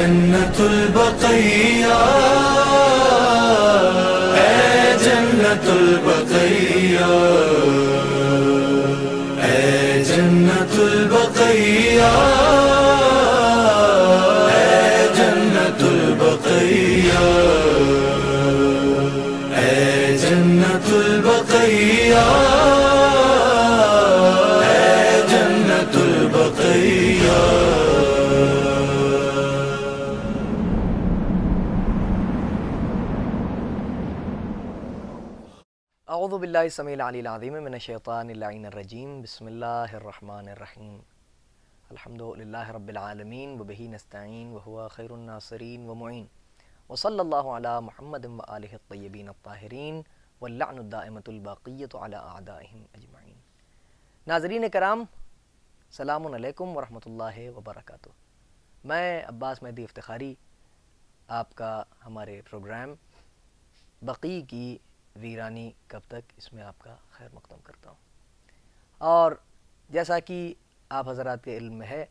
جنة البقيع अवदबिल्लासमीम मिनशैतानरजीम बसमीम अलहमदिल्ला रबालमीन वबी नस्तीन वहुआ खैरनासरीन वमोन वसल्ला महमद तयबीन ताहरीन वल्लादामतबाक़ीत आदाम अजमाइन नाजरीन कराम सलामकुम वरहमल वबरक मैं अब्बास महदी इफ्तारी आपका हमारे प्रोग्राम बकी की वीरानी कब तक इसमें आपका खैर मकदम करता हूँ और जैसा कि आप हजरात के इल्म में है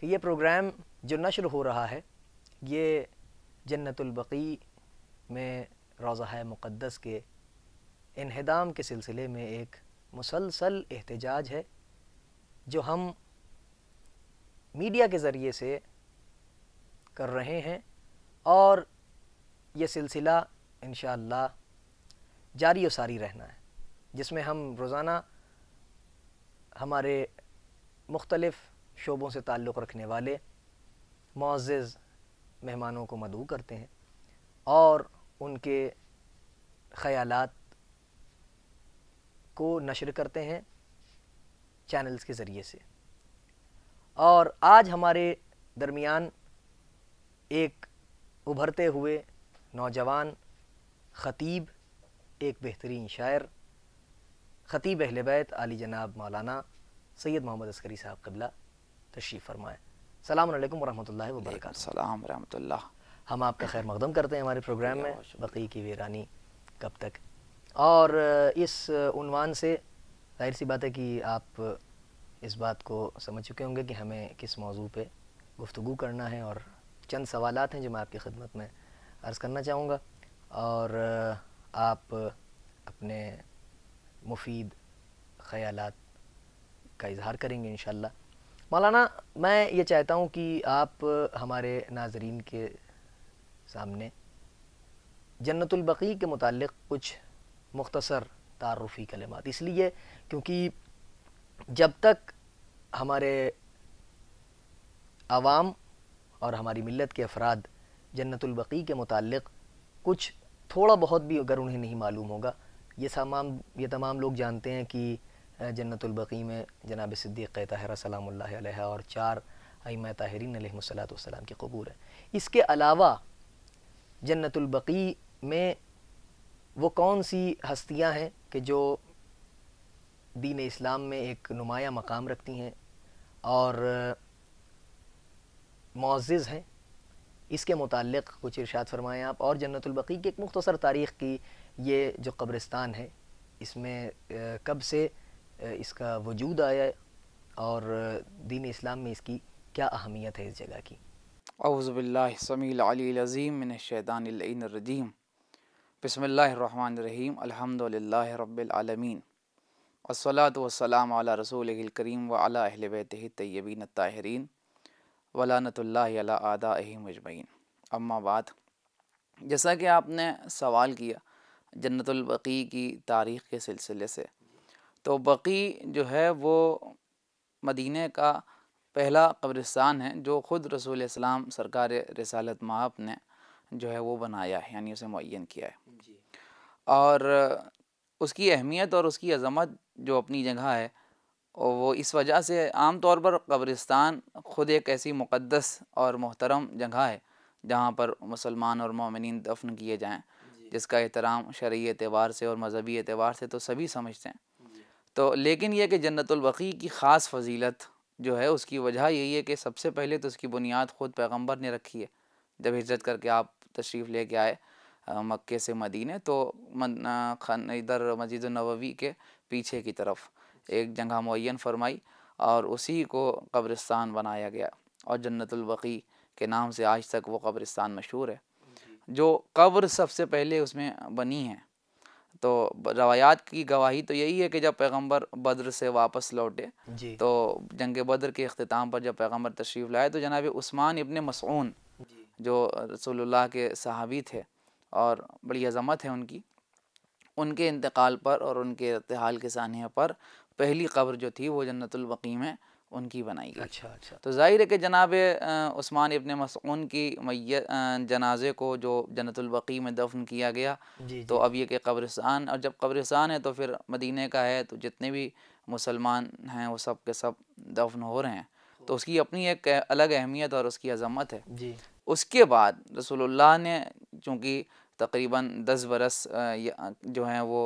कि ये प्रोग्राम जो नशर हो रहा है ये जन्नतुलबकी में रोज़ा मुक़दस के इहदाम के सिलसिले में एक मुसलसल एहतजाज है जो हम मीडिया के ज़रिए से कर रहे हैं और ये सिलसिला इन जारी और सारी रहना है जिसमें हम रोज़ाना हमारे मुख्तलफ़ शोबों से ताल्लुक़ रखने वाले मोज़ मेहमानों को मदू करते हैं और उनके ख़याल को नशर करते हैं चैनल्स के ज़रिए से और आज हमारे दरमियान एक उभरते हुए नौजवान ख़तीब एक बेहतरीन शायर ख़तीब बैत आली जनाब मौलाना सैयद मोहम्मद अस्करी साहब कबला तशरीफ़ फरमाएँ सलाम वरहमल वर्क सलाम हम आपका खैर मकदम करते हैं हमारे प्रोग्राम में बकी की वीरानी कब तक और इस उनवान से जाहिर सी बात है कि आप इस बात को समझ चुके होंगे कि हमें किस मौजू पे गुफ्तु करना है और चंद सवाल हैं जो मैं आपकी खदमत में अर्ज़ करना चाहूँगा और आप अपने मुफीद ख्याल का इजहार करेंगे इन मौलाना मैं ये चाहता हूँ कि आप हमारे नाजरीन के सामने जन्नतुलबकी के मतलब कुछ मख्तसर तारफ़ी कलमात इसलिए क्योंकि जब तक हमारे आवाम और हमारी मिलत के अफराद जन्नतुलबकी के मतलब कुछ थोड़ा बहुत भी अगर उन्हें नहीं मालूम होगा ये तमाम ये तमाम लोग जानते हैं कि जन्नतुलबकी में जनाब सिद्दीक़ ताहरा सलाम और चार अम ताहरीन सलाम के कबूल है इसके अलावा जन्नतुलबकी में वो कौन सी हस्तियां हैं कि जो दीन इस्लाम में एक नुमाया मकाम रखती हैं और मोज़ हैं इसके मुतल कुछ इर्शाद फरमाएँ आप और जन्नतबकी की एक मुख्तसर तारीख़ की ये जो कब्रिस्तान है इसमें कब से इसका वजूद आया है और दीन इस्लाम में इसकी क्या अहमियत है इस जगह की अवज़बिल्लासमीज़ीम बसमीम अलहमदिल्ला रबालमीन असलात वसलाम रसूल करीम व अला अहल बैत तय्यबीन ताहरीन वलानतल आदा मजमैन अम्मा बात जैसा कि आपने सवाल किया जन्नतबकी की तारीख़ के सिलसिले से तो बकी जो है वो मदीने का पहला कब्रिस्तान है जो ख़ुद रसूल इस्लाम सरकार रसालत माप ने जो है वो बनाया है यानी उसे मुन किया है और उसकी अहमियत और उसकी अज़मत जो अपनी जगह है और वो इस वजह से आम तौर पर कब्रिस्तान ख़ुद एक ऐसी मुक़दस और मोहतरम जगह है जहाँ पर मुसलमान और ममिन दफन किए जाएँ जिसका एहतराम शर्य एतवार से और मजहबी एतवार से तो सभी समझते हैं तो लेकिन यह कि जन्नतलबकी की ख़ास फजीलत जो है उसकी वजह यही है कि सबसे पहले तो उसकी बुनियाद ख़ुद पैगम्बर ने रखी है जब हिजरत करके आप तशरीफ़ लेके आए मक्के से मदीने तो इधर मस्जिद नबवी के पीछे की तरफ एक जगह मुन फरमाई और उसी को कब्रिस्तान बनाया गया और जन्नतुलवकी के नाम से आज तक वो कब्रिस्तान मशहूर है जो कब्र सबसे पहले उसमें बनी है तो रवायात की गवाही तो यही है कि जब पैगंबर बद्र से वापस लौटे तो जंग बद्र के अख्ताम पर जब पैगंबर तशरीफ़ लाए तो जनाब उस्मान इबन मसून जो रसोल्ला के सहाबी थे और बड़ी अज़मत है उनकी उनके इंतकाल पर और उनके इतहाल के सानिया पर पहली कब्र जो थी वो जन्नतुलवकी है उनकी बनाई गई अच्छा अच्छा तो ज़ाहिर है कि जनाब उस्मान इबन मसून की मैय जनाजे को जो जन्नतुलवकी में दफन किया गया जी, तो जी। अब ये कि कब्रिस्तान और जब कब्रिस्तान है तो फिर मदीने का है तो जितने भी मुसलमान हैं वो सब के सब दफन हो रहे हैं तो उसकी अपनी एक अलग अहमियत और उसकी अजमत है जी। उसके बाद रसोल्ला ने चूँकि तकरीबन दस बरस जो हैं वो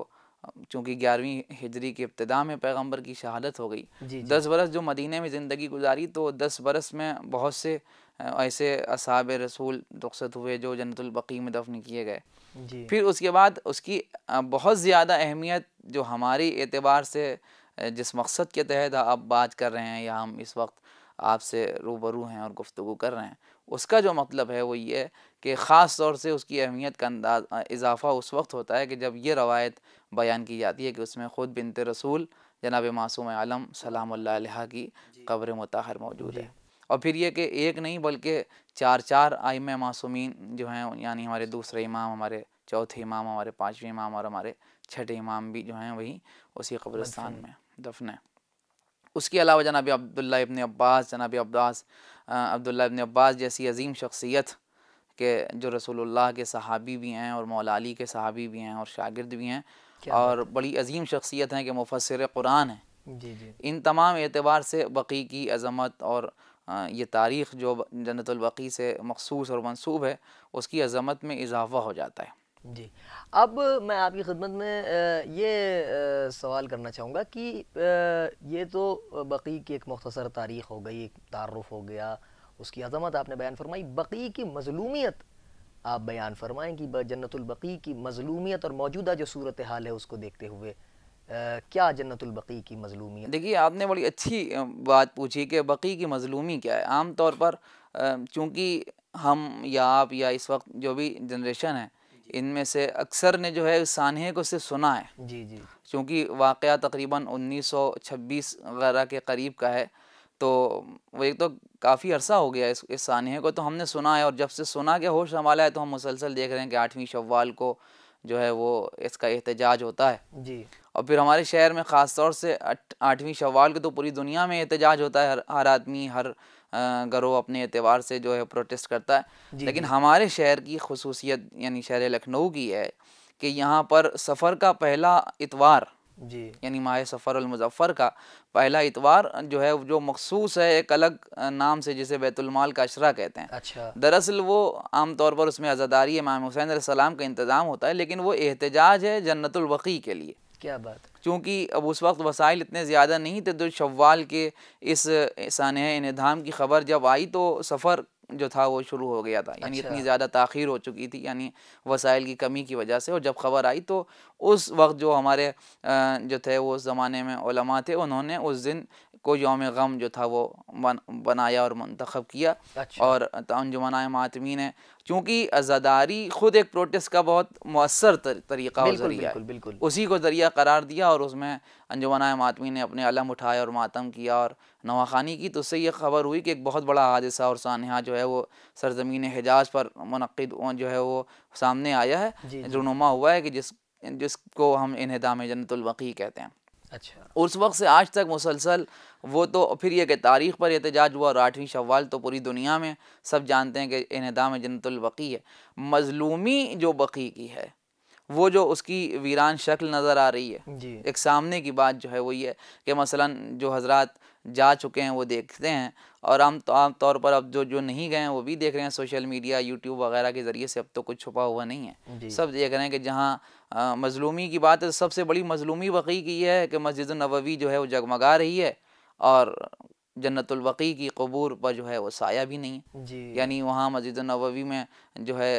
चूँकि ग्यारहवीं हिजरी के इब्तदा में पैगंबर की शहादत हो गई जी, जी। दस बरस जो मदीने में ज़िंदगी गुजारी तो दस बरस में बहुत से ऐसे असाब रसूल रुखसत हुए जो जन्नतबकी में दफन किए गए फिर उसके बाद उसकी बहुत ज़्यादा अहमियत जो हमारी एतबार से जिस मकसद के तहत आप बात कर रहे हैं या हम इस वक्त आपसे रूबरू हैं और गुफ्तु कर रहे हैं उसका जो मतलब है वो ये कि ख़ास तौर से उसकी अहमियत का अंदाज इजाफ़ा उस वक्त होता है कि जब ये रवायत बयान की जाती है कि उसमें ख़ुद बिनत रसूल जनाब मासूम आलम सलाम की कब्र मतहर मौजूद है और फिर ये कि एक नहीं बल्कि चार चार आइम मासूमी जो हैं यानी हमारे दूसरे इमाम हमारे चौथे इमाम हमारे पाँचवें इमाम और हमारे छठे इमाम भी जो हैं वहीं उसी कब्रस्तान में दफन है उसके अलावा जनाब अब्दुल्ला इबन अब्बास जनाब अब्बास अब्दुल्ला इबन अब्बास जैसी अजीम शख्सियत के जो रसूलुल्लाह के सहाबी भी हैं और मौला अली के सहाबी भी हैं और शागिर्द भी हैं और बड़ी अजीम शख्सियत हैं कि मुफसर कुरान हैं जी जी इन तमाम एतबार से बकी की अज़मत और ये तारीख़ जो जन्नतबकी से मखसूस और मनसूब है उसकी अज़मत में इजाफ़ा हो जाता है जी अब मैं आपकी खिदमत में ये सवाल करना चाहूँगा कि ये तो बकी की एक मख्तसर तारीख़ हो गई एक तारफ़ हो गया उसकी अजमत आपने बयान फरमाई बकी की मजलूमियत आप बयान फरमाएँ कि जन्नतुलबकी की मजलूमियत और मौजूदा जो सूरत हाल है उसको देखते हुए आ, क्या जन्नतुलबकी की मजलूमियत देखिए आपने बड़ी अच्छी बात पूछी कि बकी की मजलूमी क्या है आम तौर पर चूँकि हम या आप या इस वक्त जो भी जनरेशन है इनमें से अक्सर ने जो है सानहे को सिर्फ सुना है जी जी क्योंकि वाक़ तकरीबन 1926 वगैरह के करीब का है तो वो एक तो काफ़ी अरसा हो गया इस इस सानहे को तो हमने सुना है और जब से सुना के होश संभाला है तो हम मुसलसल देख रहे हैं कि आठवीं शवाल को जो है वो इसका एहतजाज होता है जी और फिर हमारे शहर में ख़ास तौर से आठवीं शवाल के तो पूरी दुनिया में एहतजाज होता है हर हर आदमी हर गरोह अपने एतवार से जो है प्रोटेस्ट करता है लेकिन हमारे शहर की खसूसियत यानी शहर लखनऊ की है कि यहाँ पर सफ़र का पहला इतवार जी यानी माह सफ़र मुजफ़र का पहला इतवार जो है जो मखसूस है एक अलग नाम से जिसे बैतुलमाल का अशरा कहते हैं अच्छा दरअसल वो आमतौर पर उसमें आज़ादारी इमाम हुसैन सलाम का इंतज़ाम होता है लेकिन वो एहतजाज है जन्नतुलवक़ी के लिए क्या बात क्योंकि अब उस वक्त वसाइल इतने ज़्यादा नहीं थे तो शवाल के इस सान धाम की खबर जब आई तो सफ़र जो था वो शुरू हो गया था अच्छा। यानी इतनी ज़्यादा ताखिर हो चुकी थी यानी वसाइल की कमी की वजह से और जब खबर आई तो उस वक्त जो हमारे जो थे वो उस ज़माने में थे उन्होंने उस दिन को योम गम जो था वो बन, बनाया और मंतखब किया अच्छा। और तंजुमन मातमी ने चूँकि आज़ादारी ख़ुद एक प्रोटेस्ट का बहुत मवसर तर, तरीका और ज़रिया बिल्कुल, बिल्कुल। उसी को ज़रिया करार दिया और उसमें अंजुमन मातमी ने अपने अलम उठाए और मातम किया और नवाखानी की तो उससे यह खबर हुई कि एक बहुत बड़ा हादसा और सानहा जो है वो सरजमीन हिजाज पर मनद जो है वो सामने आया है रुनुमा हुआ है कि जिस जिसको हम इनहदाम जन्तुलवकी कहते हैं अच्छा उस वक्त से आज तक मुसलसल वो तो फिर यह कि तारीख़ पर एहतजाज हुआ और आठवीं शवाल तो पूरी दुनिया में सब जानते हैं कि इनदाम जन्नतबकी है मजलूमी जो बकी की है वो जो उसकी वीरान शक्ल नज़र आ रही है एक सामने की बात जो है वो ये कि मसलन जो हजरत जा चुके हैं वो देखते हैं और आम तो आम तौर पर अब जो जो नहीं गए हैं वो भी देख रहे हैं सोशल मीडिया यूट्यूब वगैरह के ज़रिए से अब तो कुछ छुपा हुआ नहीं है सब देख रहे हैं कि जहाँ मजलूमी की बात है सबसे बड़ी मजलूमी वक़ी की यह है कि मस्जिद नबवी जो है वो जगमगा रही है और जन्नतुलवक़ी की कबूर पर जो है वो साया भी नहीं है यानी वहाँ मस्जिद नबवी में जो है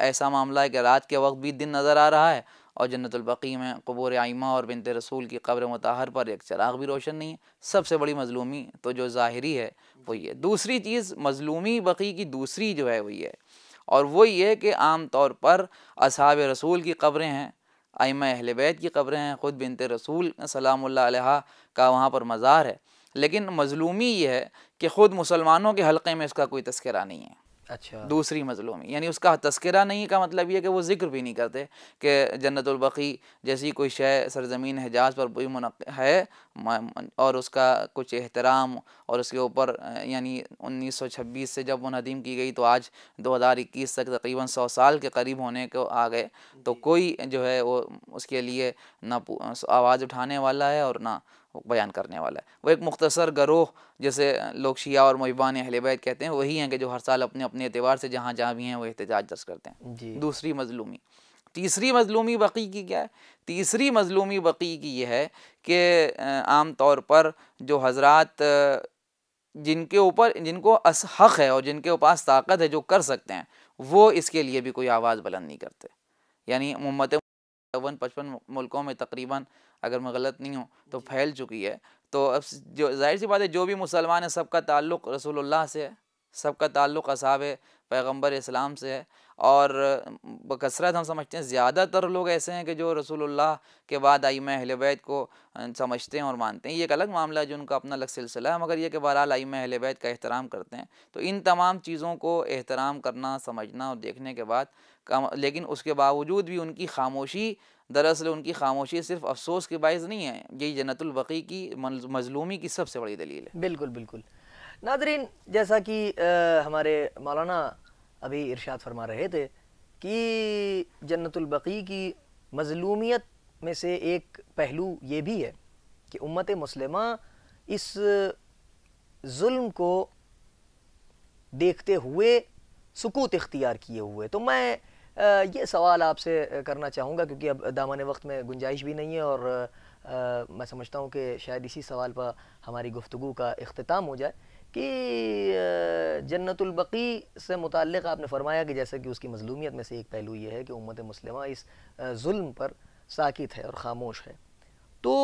ऐसा मामला है कि रात के वक्त भी दिन नज़र आ रहा है और जन्नतबकी में कबूर आइमा और बिनत रसूल की कब्र मतहर पर एक चराग भी रोशन नहीं है सबसे बड़ी मजलूमी तो जो ज़ाहरी है वो ये दूसरी चीज़ मजलूमी बकी की दूसरी जो है वो ये और वो ये कि आम तौर पर असाब रसूल की कब्रें हैं आइमा अहल बैत की कब्रें हैं ख़ुद बिनत रसूल सलाम का वहाँ पर मज़ार है लेकिन मजलूमी ये है कि ख़ुद मुसलमानों के हलक़े में इसका कोई तस्करा नहीं है अच्छा दूसरी मजलों में यानी उसका तस्करा नहीं का मतलब यह कि वो जिक्र भी नहीं करते कि जन्नतबकी जैसी कोई शह सरजमीन हजाज पर कोई मुन है और उसका कुछ एहतराम और उसके ऊपर यानी 1926 से जब मुनदीम की गई तो आज 2021 तक तकरीबन 100 साल के करीब होने को आ गए तो कोई जो है वो उसके लिए ना आवाज़ उठाने वाला है और ना बयान करने वाला है वो एक मुख्तसर गरोह जैसे लोग शिया और मईबान बैत कहते हैं वही हैं कि जो हर साल अपने अपने एतवार से जहाँ जहाँ भी हैं वो एहतजाज दर्ज करते हैं दूसरी मजलूमी तीसरी मजलूमी बकी की क्या है तीसरी मजलूमी बकी की यह है कि आम तौर पर जो हजरात जिनके ऊपर जिनको अस हक़ है और जिनके पास ताकत है जो कर सकते हैं वो इसके लिए भी कोई आवाज़ बुलंद नहीं करते यानी मोहम्मत चौवन पचपन मुल्कों में तकरीबन अगर मैं गलत नहीं हूँ तो फैल चुकी है तो अब जो जाहिर सी बात है जो भी मुसलमान है सबका ताल्लुक़ रसूलुल्लाह से है सबका ताल्लुक़ असाब पैगम्बर इस्लाम से है और बकसरत हम समझते हैं ज़्यादातर लोग ऐसे हैं कि जो रसूलुल्लाह के बाद आईम अहलबैत को समझते हैं और मानते हैं ये एक अलग मामला है जो उनका अपना अलग सिलसिला है मगर यह कि बहरहाल आईम अहलबैत का एहतराम करते हैं तो इन तमाम चीज़ों को एहतराम करना समझना और देखने के बाद लेकिन उसके बावजूद भी उनकी खामोशी दरअसल उनकी खामोशी सिर्फ अफसोस के बायस नहीं है यही जन्नतुलबकी की मजलूमी की सबसे बड़ी दलील है बिल्कुल बिल्कुल नादरीन जैसा कि हमारे मौलाना अभी इरशाद फरमा रहे थे कि जन्नतुलबकी की मजलूमियत में से एक पहलू ये भी है कि उम्मत मुस्लिम इस जुल्म को देखते हुए सुकूत इख्तियार किए हुए तो मैं ये सवाल आपसे करना चाहूँगा क्योंकि अब दामन वक्त में गुंजाइश भी नहीं है और मैं समझता हूँ कि शायद इसी सवाल पर हमारी गुफ्तु का अख्ताम हो जाए कि जन्नतुल बकी से मुतक़ आपने फरमाया कि जैसे कि उसकी मजलूमियत में से एक पहलू ये है कि उम्मत मुस्लिमा इस जुल्म पर साकित है और ख़ामोश है तो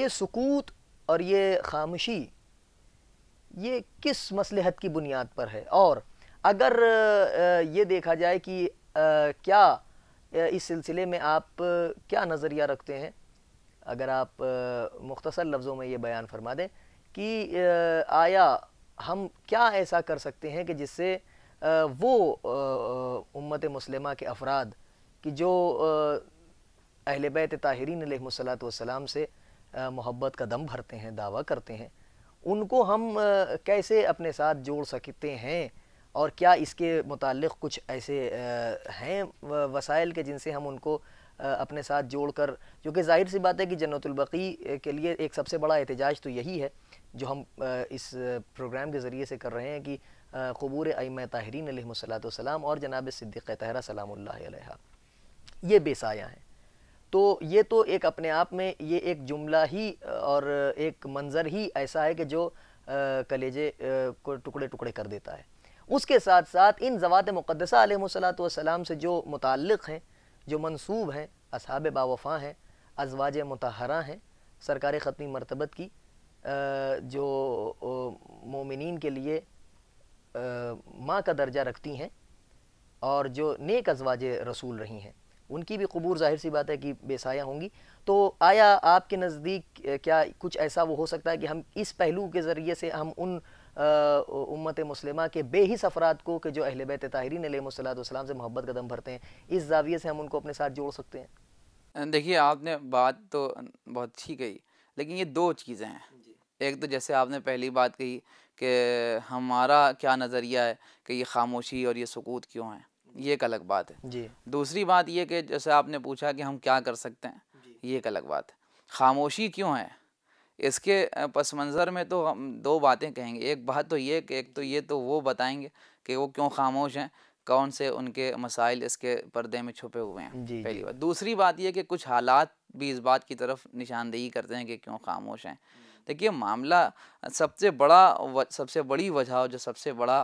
ये सकूत और ये खामोशी ये किस मसलहत की बुनियाद पर है और अगर ये देखा जाए कि क्या इस सिलसिले में आप क्या नज़रिया रखते हैं अगर आप मुख्तसर लफ्ज़ों में ये बयान फरमा दें कि आया हम क्या ऐसा कर सकते हैं कि जिससे वो उम्मत मुसलमा के अफराद कि जो अहल बैत ताहरीन सलाम से मोहब्बत का दम भरते हैं दावा करते हैं उनको हम कैसे अपने साथ जोड़ सकते हैं और क्या इसके मुतल कुछ ऐसे हैं वसाइल के जिनसे हम उनको अपने साथ जोड़कर कर कि जाहिर सी बात है कि जन्नतुलबकी के लिए एक सबसे बड़ा एहतजाज तो यही है जो हम इस प्रोग्राम के ज़रिए से कर रहे हैं कि कबूर आईम ताहरीन सलाम और जनाब सिद्दीक़ तहरा सलाम ये बेसाया हैं तो ये तो एक अपने आप में ये एक जुमला ही और एक मंज़र ही ऐसा है कि जो कलेजे को टुकड़े टुकड़े कर देता है उसके साथ साथ इन जवात मुक़दसा सलाम से जो मुतक़ हैं जो मनसूब हैं असहाब बावफ़ा हैं अजवाज मतहरा हैं सरकार ख़त्मी मरतबत की जो मोमिन के लिए माँ का दर्जा रखती हैं और जो नेक अजवाज रसूल रही हैं उनकी भी कबूर जाहिर सी बात है कि बेसाया होंगी तो आया आपके नज़दीक क्या कुछ ऐसा वो हो सकता है कि हम इस पहलू के ज़रिए से हम उन उम्मत मुस्लिमा के बेहिस अफराद को कि जो अहल बैत ताहरीन सलाम से मोहब्बत कदम भरते हैं इस जाविये से हम उनको अपने साथ जोड़ सकते हैं देखिए आपने बात तो बहुत अच्छी कही लेकिन ये दो चीज़ें हैं एक तो जैसे आपने पहली बात कही कि हमारा क्या नज़रिया है कि ये खामोशी और ये सकूत क्यों है ये एक अलग बात है जी दूसरी बात ये कि जैसे आपने पूछा कि हम क्या कर सकते हैं ये एक अलग बात है खामोशी क्यों है इसके पस मंज़र में तो हम दो बातें कहेंगे एक बात तो ये कि एक तो ये तो वो बताएंगे कि वो क्यों खामोश हैं कौन से उनके मसाइल इसके पर्दे में छुपे हुए हैं जी, पहली बात दूसरी बात यह कि कुछ हालात भी इस बात की तरफ निशानदेही करते हैं कि क्यों खामोश हैं देखिए मामला सबसे बड़ा सबसे बड़ी वजह जो सबसे बड़ा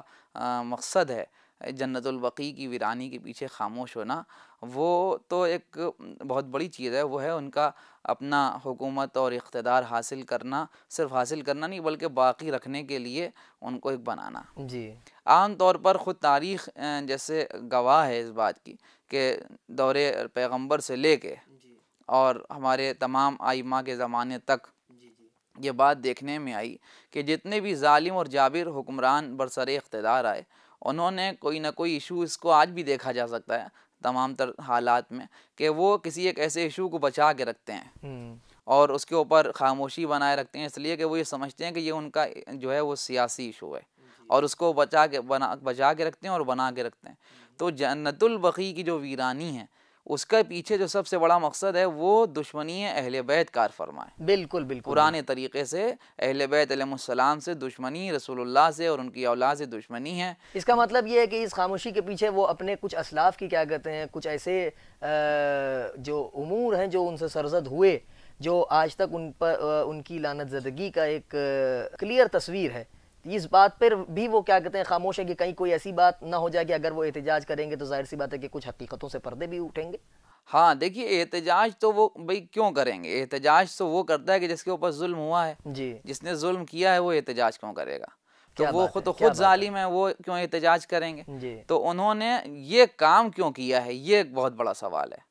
मकसद है जन्नतुलबकी की वीरानी के पीछे खामोश होना वो तो एक बहुत बड़ी चीज़ है वो है उनका अपना हुकूमत और इकतदार हासिल करना सिर्फ हासिल करना नहीं बल्कि बाकी रखने के लिए उनको एक बनाना जी आम तौर पर ख़ुद तारीख जैसे गवाह है इस बात की कि दौरे पैगंबर से ले कर और हमारे तमाम आईमा के ज़माने तक ये बात देखने में आई कि जितने भी ालिम और जाबिर हुक्मरान बरसर इकतदार आए उन्होंने कोई ना कोई इशू इसको आज भी देखा जा सकता है तमाम तर हालात में कि वो किसी एक ऐसे इशू को बचा के रखते हैं हम्म। और उसके ऊपर खामोशी बनाए रखते हैं इसलिए कि वो ये समझते हैं कि ये उनका जो है वो सियासी इशू है और उसको बचा के बना बचा के रखते हैं और बना के रखते हैं तो जन्नतुल बकी की जो वीरानी है उसके पीछे जो सबसे बड़ा मकसद है वो दुश्मनी अहल बैत कार फरमाए बिल्कुल बिल्कुल पुराने तरीके से अहल बैतम से दुश्मनी रसूलुल्लाह से और उनकी औलाद से दुश्मनी है इसका मतलब ये है कि इस खामोशी के पीछे वो अपने कुछ असलाफ की क्या कहते हैं कुछ ऐसे जो उमूर हैं जो उनसे सरजद हुए जो आज तक उन पर उनकी लानत जदगी का एक क्लियर तस्वीर है इस बात पर भी वो क्या कहते हैं खामोश है कि कहीं कोई ऐसी बात ना हो जाए कि अगर वो एहतजाज करेंगे तो जाहिर सी बात है कि कुछ हकीकतों से पर्दे भी उठेंगे हाँ देखिए एहतजाज तो वो भाई क्यों करेंगे एहतजाज तो वो करता है कि जिसके ऊपर जुल्म हुआ है जी जिसने जुल्म किया है वो एहतजाज क्यों करेगा तो वो खुद है? तो खुद जालिम है वो क्यों एहतजाज करेंगे तो उन्होंने ये काम क्यों किया है ये एक बहुत बड़ा सवाल है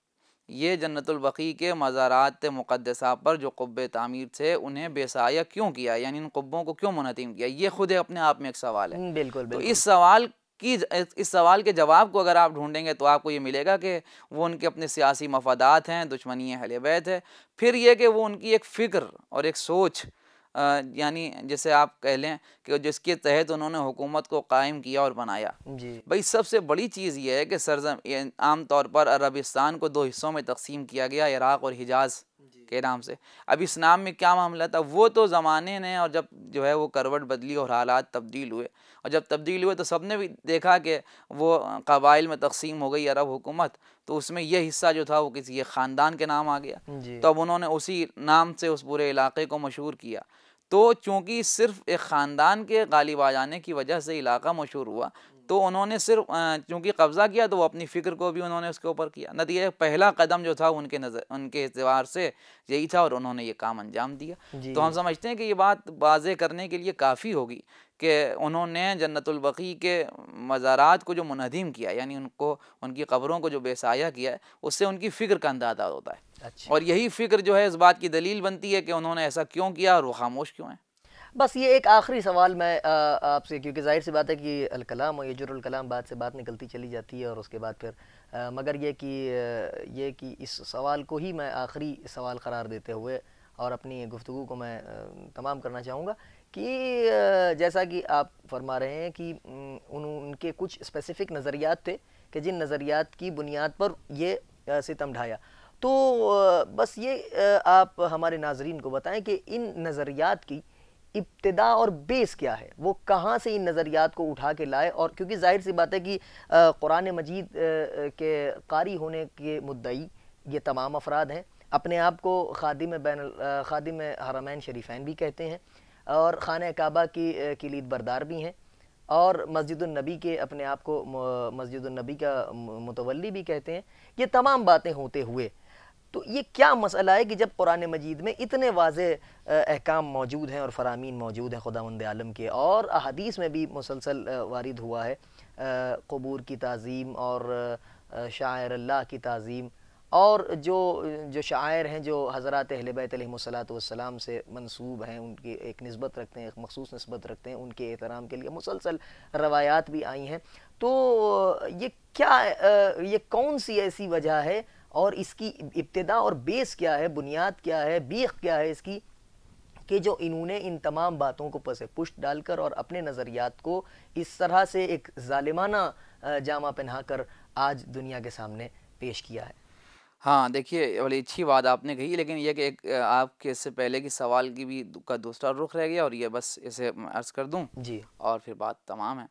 ये जन्नतलबकी के मज़ारात मुक़दसा पर जो कुब्ब तमीर थे उन्हें बेसाया क्यों किया यानी इन कुब्बों को क्यों मुनतीम किया ये खुद अपने आप में एक सवाल है बिल्कुल, हम्म, बिल्कुल। तो इस सवाल की इस सवाल के जवाब को अगर आप ढूंढेंगे तो आपको ये मिलेगा कि वो उनके अपने सियासी मफादात हैं दुश्मनी हलेबैत है फिर यह कि वो उनकी एक फ़िक्र और एक सोच यानी जैसे आप कह लें कि जिसके तहत उन्होंने हुकूमत को कायम किया और बनाया जी भाई सबसे बड़ी चीज़ यह है कि सरजम आम तौर पर अरबिस्तान को दो हिस्सों में तकसीम किया गया इराक़ और हिजाज़ के नाम से अब इस नाम में क्या मामला था वो तो ज़माने ने और जब जो है वो करवट बदली और हालात तब्दील हुए और जब तब्दील हुए तो सब ने भी देखा कि वो कबाइल में तकसीम हो गई अरब हुकूमत तो उसमें यह हिस्सा जो था वो किसी एक ख़ानदान के नाम आ गया तो अब उन्होंने उसी नाम से उस पूरे इलाके को मशहूर किया तो चूँकि सिर्फ एक ख़ानदान के गालिब आ जाने की वजह से इलाका मशहूर हुआ तो उन्होंने सिर्फ चूँकि कब्ज़ा किया तो वो अपनी फ़िक्र को भी उन्होंने उसके ऊपर किया नतीजे तो पहला कदम जो था उनके नज़र उनके एतवार से यही था और उन्होंने ये काम अंजाम दिया तो हम समझते हैं कि ये बात वाजे करने के लिए काफ़ी होगी कि उन्होंने जन्नतुलबकी के मज़ारात को जो मुनहदिम किया यानी उनको उनकी खबरों को जो बेसाया किया है उससे उनकी फ़िक्र का अंदाजा होता है अच्छा। और यही फ़िक्र जो है इस बात की दलील बनती है कि उन्होंने ऐसा क्यों किया और वो खामोश क्यों है बस ये एक आखिरी सवाल मैं आपसे क्योंकि जाहिर सी बात है कि अलकलाम और यजुर्कलाम बात से बात निकलती चली जाती है और उसके बाद फिर आ, मगर ये कि ये कि इस सवाल को ही मैं आखिरी सवाल करार देते हुए और अपनी गुफ्तु को मैं तमाम करना चाहूँगा कि जैसा कि आप फरमा रहे हैं कि उन उनके कुछ स्पेसिफिक नज़रियात थे कि जिन नज़रियात की बुनियाद पर ये सितम ढाया तो बस ये आप हमारे नाजरीन को बताएं कि इन नज़रियात की इब्तदा और बेस क्या है वो कहाँ से इन नज़रियात को उठा के लाए और क्योंकि जाहिर सी बात है कि कुरान मजीद के कारी होने के मुद्दई ये तमाम अफराद हैं अपने आप को खादिम बैन खादिम हरमैन शरीफान भी कहते हैं और खान काबा की किलीद बरदार भी हैं और मस्जिदुलनबी के अपने आप को मस्जिदुलनबी का मुतवली भी कहते हैं ये तमाम बातें होते हुए तो ये क्या मसला है कि जब कुरान मजीद में इतने वाज अहकाम मौजूद हैं और फरामीन मौजूद हैं खुदा मंद आलम के और अहदीस में भी मुसलसल वारद हुआ है कबूर की तज़ीम और शायर अल्लाह की तज़ीम और जो जो शायर हैं जो हज़रत अहल से मनसूब हैं उनकी एक नस्बत रखते हैं एक मखसूस नस्बत रखते हैं उनके एहतराम के लिए मुसलसल रवायात भी आई हैं तो ये क्या ये कौन सी ऐसी वजह है और इसकी इब्तदा और बेस क्या है बुनियाद क्या है बीख क्या है इसकी कि जो इन्होंने इन तमाम बातों को पसे पुष्ट डालकर और अपने नज़रियात को इस तरह से एक ालिमाना जामा पहना कर आज दुनिया के सामने पेश किया है हाँ देखिए बड़ी अच्छी बात आपने कही लेकिन यह कि एक आपके इससे पहले की सवाल की भी का दूसरा रुख रह गया और ये बस इसे अर्ज़ कर दूँ जी और फिर बात तमाम है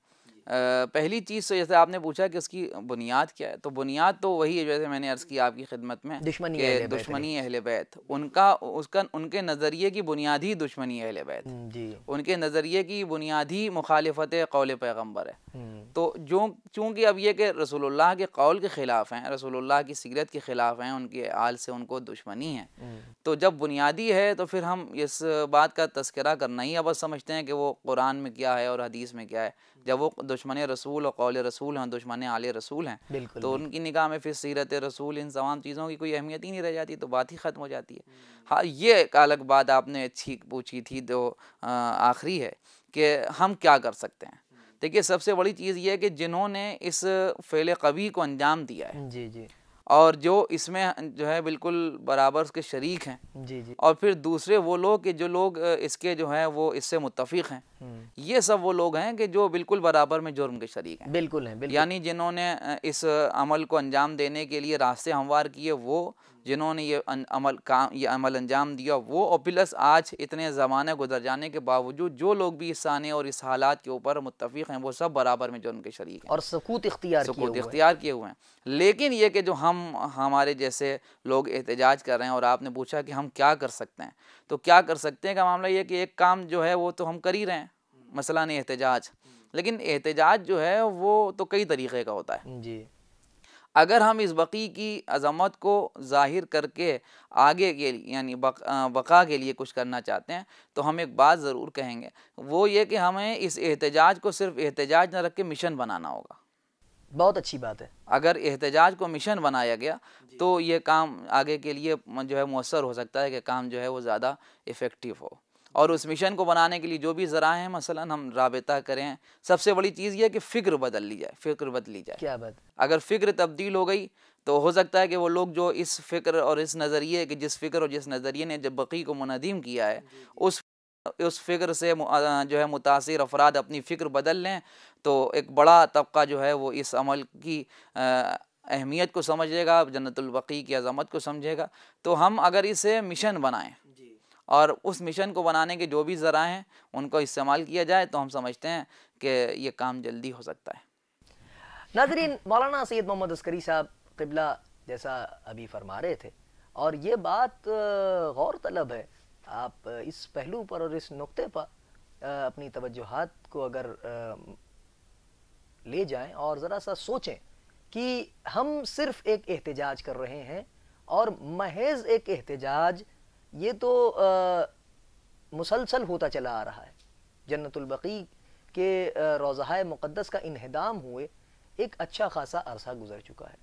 पहली चीज़ तो जैसे आपने पूछा कि उसकी बुनियाद क्या है तो बुनियाद तो वही है जैसे मैंने अर्ज़ की आपकी खिदमत में दुश्मनी अहले दुश्मनी अहल बैत उनका उसका उनके नज़रिए की बुनियादी दुश्मनी अहल बैत हम्म, उनके नज़रिए की बुनियादी मुखालफत कौल पैगम्बर है हम्म। तो जो चूँकि अब यह कि रसोल्ला के कौल के ख़िलाफ़ हैं रसोल्ला की सीरत के ख़िलाफ़ हैं उनके आल से उनको दुश्मनी है हम्म। तो जब बुनियादी है तो फिर हम इस बात का तस्करा करना ही अब समझते हैं कि वो कुरान में क्या है और हदीस में क्या है जब वो दुश्मन रसूल और कौल रसूल हैं दुश्मन आल रसूल हैं तो उनकी निगाह में फिर सीरत रसूल इन तमाम चीज़ों की कोई अहमियत ही नहीं रह जाती तो बात ही ख़त्म हो जाती है हम्म। हाँ ये एक अलग बात आपने अच्छी पूछी थी जो आखिरी है कि हम क्या कर सकते हैं हम्म। देखिए सबसे बड़ी चीज़ ये है कि जिन्होंने इस फेल कवि को अंजाम दिया है जी जी और जो इसमें जो है बिल्कुल बराबर उसके शरीक हैं जी जी और फिर दूसरे वो लोग कि जो लोग इसके जो हैं वो इससे मुतफिक हैं ये सब वो लोग हैं कि जो बिल्कुल बराबर में जुर्म के शरीक हैं बिल्कुल हैं यानी जिन्होंने इस अमल को अंजाम देने के लिए रास्ते हमवार किए वो जिन्होंने ये अमल काम ये अमल अंजाम दिया वो और प्लस आज इतने ज़माने गुजर जाने के बावजूद जो लोग भी इस साने और इस हालात के ऊपर मुतफ़ हैं वो सब बराबर में जो उनके शरीक हैं और सकूत इख्तियार सकूत इख्तियार किए हुए हैं लेकिन ये कि जो हम हमारे जैसे लोग एहतजाज कर रहे हैं और आपने पूछा कि हम क्या कर सकते हैं तो क्या कर सकते हैं का मामला ये कि एक काम जो है वो तो हम कर ही रहे हैं मसला नहीं एहतजाज लेकिन एहतजाज जो है वो तो कई तरीक़े का होता है जी अगर हम इस बकी की अज़मत को ज़ाहिर करके आगे के यानी बक, बका के लिए कुछ करना चाहते हैं तो हम एक बात ज़रूर कहेंगे वो ये कि हमें इस एहतजाज को सिर्फ एहतजाज न रख के मिशन बनाना होगा बहुत अच्छी बात है अगर एहतजाज को मिशन बनाया गया तो ये काम आगे के लिए जो है मौसर हो सकता है कि काम जो है वो ज़्यादा इफ़ेक्टिव हो और उस मिशन को बनाने के लिए जो भी ज़रा हैं मसलन हम रबता करें सबसे बड़ी चीज़ यह है कि फ़िक्र बदल ली जाए फ़िक्र बदली जाए क्या बात अगर फ़िक्र तब्दील हो गई तो हो सकता है कि वो लोग जो इस फ़िक्र और इस नज़रिए कि जिस फ़िक्र और जिस नज़रिए ने जब बकी को मुनदीम किया है उस उस फ़िक्र से जो है मुतासर अफराद अपनी फ़िक्र बदल लें तो एक बड़ा तबका जो है वो इस अमल की अहमियत को समझेगा जन्नतुलबकी की अज़मत को समझेगा तो हम अगर इसे मिशन बनाएँ और उस मिशन को बनाने के जो भी ज़रा हैं उनको इस्तेमाल किया जाए तो हम समझते हैं कि ये काम जल्दी हो सकता है नाजरीन मौलाना सैद मोहम्मद अस्करी साहब कबला जैसा अभी फरमा रहे थे और ये बात गौर तलब है आप इस पहलू पर और इस नुक्ते पर अपनी तवज्जोहात को अगर ले जाएं और ज़रा सा सोचें कि हम सिर्फ एक एहतजाज कर रहे हैं और महज एक एहतजाज ये तो आ, मुसलसल होता चला आ रहा है जन्नतुलबकी के रोज़ा मुक़दस का इन्हदाम हुए एक अच्छा खासा अरसा गुज़र चुका है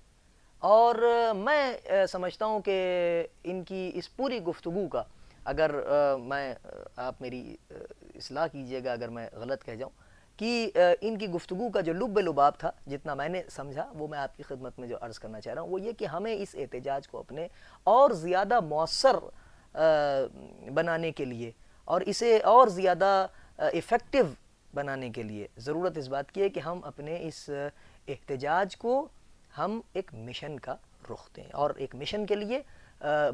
और मैं समझता हूँ कि इनकी इस पूरी गुफ्तु का अगर मैं आप मेरी असलाह कीजिएगा अगर मैं गलत कह जाऊँ कि इनकी गुफ्तु का जो लुब लुबाब था जितना मैंने समझा वो मैं आपकी खिदमत में जो अर्ज़ करना चाह रहा हूँ वो ये कि हमें इस एहतजाज को अपने और ज़्यादा मौसर बनाने के लिए और इसे और ज़्यादा इफ़ेक्टिव बनाने के लिए ज़रूरत इस बात की है कि हम अपने इस एहतजाज को हम एक मिशन का रुख दें और एक मिशन के लिए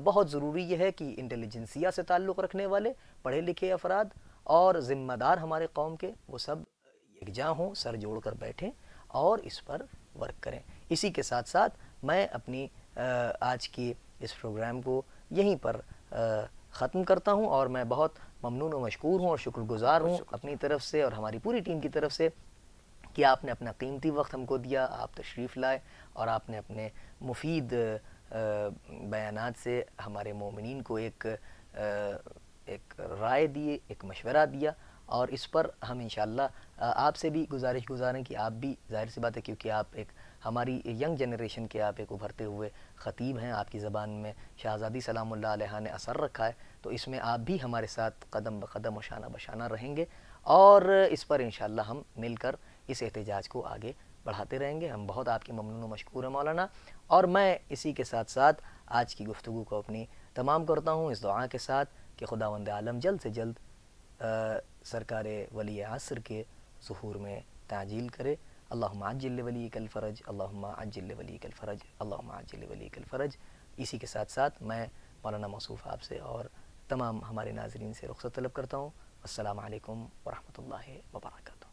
बहुत ज़रूरी यह है कि इंटेलिजेंसिया से ताल्लुक़ रखने वाले पढ़े लिखे अफराद और ज़िम्मेदार हमारे कौम के वो सब यकजा हों सर जोड़ कर बैठें और इस पर वर्क करें इसी के साथ साथ मैं अपनी आज की इस प्रोग्राम को यहीं पर ख़त्म करता हूँ और मैं बहुत ममनून व मशकूर हूँ और शुक्रगुजार हूँ अपनी तरफ से और हमारी पूरी टीम की तरफ से कि आपने अपना कीमती वक्त हमको दिया आप तशरीफ़ लाए और आपने अपने मुफीद बयान से हमारे ममिन को एक एक राय दिए एक मशवरा दिया और इस पर हम इन आपसे भी गुजारिश गुजारें कि आप भी जाहिर सी बात है क्योंकि आप एक हमारी यंग जनरेशन के आप एक उभरते हुए ख़तीब हैं आपकी ज़बान में शाहज़ादी सलाम ने असर रखा है तो इसमें आप भी हमारे साथ कदम ब कदम उशाना बशाना रहेंगे और इस पर इन हम मिलकर इस एहतजाज को आगे बढ़ाते रहेंगे हम बहुत आपके ममनू मशकूर हैं मौलाना और मैं इसी के साथ साथ आज की गुफ्तु को अपनी तमाम करता हूँ इस दुआ के साथ कि खुदा वंद आलम जल्द से जल्द सरकार वली असर के सहूर में ताजील करे अल्लाह आजिल वली कल फ़रज अल्लाह आजिल वली कल फ़रज अल्लाह आजिल वली कल फ़रज इसी के साथ साथ मैं मौलाना मौसूफ़ आपसे और तमाम हमारे नाजरन से रुख्सत तलब करता हूँ अल्लाम वरहमल वर्का